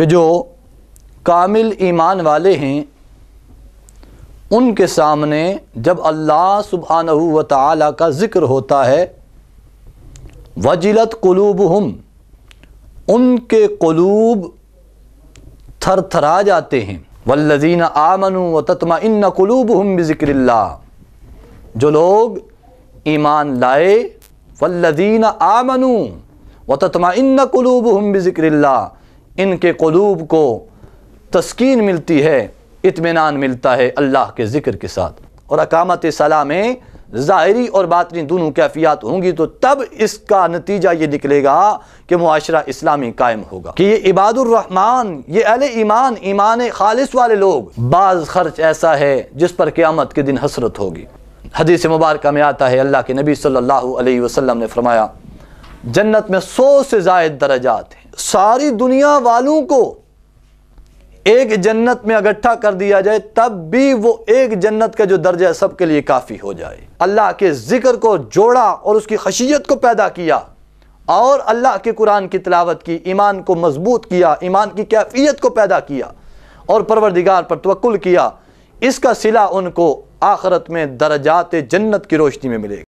कि जो कामिल ईमान वाले हैं उनके सामने जब अल्लाह सुबहानहु व ताली का ज़िक्र होता है वजिलत कलूब हम उनके कलूब थर थरा जाते हैं वल्लजीन आमनु व ततमा इन कलूब हम बिक्रिल्ला जो लोग ईमान लाए वल्लजीन आमनु व ततमा इन कलूब हम बिक्रिल्ला इनके कलूब को तस्कीन मिलती है इतमान मिलता है अल्लाह के ज़िक्र के साथ और अकामत सलाह में ज़ाहरी और बातनी दोनों कैफियात होंगी तो तब इसका नतीजा ये निकलेगा कि माशरा इस्लामी कायम होगा कि ये इबादुररहमान ये अहल ईमान ईमान खालिश वाले लोग बाज़ खर्च ऐसा है जिस पर क़्यामत के दिन हसरत होगी हदीस मुबारक में आता है अल्लाह के नबी सल्लल्लाहु अलैहि वसल्लम ने फरमाया जन्नत में सौ से जायद दर्जात हैं सारी दुनिया वालों को एक जन्नत में इकट्ठा कर दिया जाए तब भी वो एक जन्नत का जो दर्जा है सबके लिए काफ़ी हो जाए अल्लाह के ज़िक्र को जोड़ा और उसकी खशियत को पैदा किया और अल्लाह के कुरान की तलावत की ईमान को मजबूत किया ईमान की कैफियत को पैदा किया और परवरदिगार पर तवक्ल किया इसका सिला उनको आखरत में दर्जात जन्नत की रोशनी में मिलेगा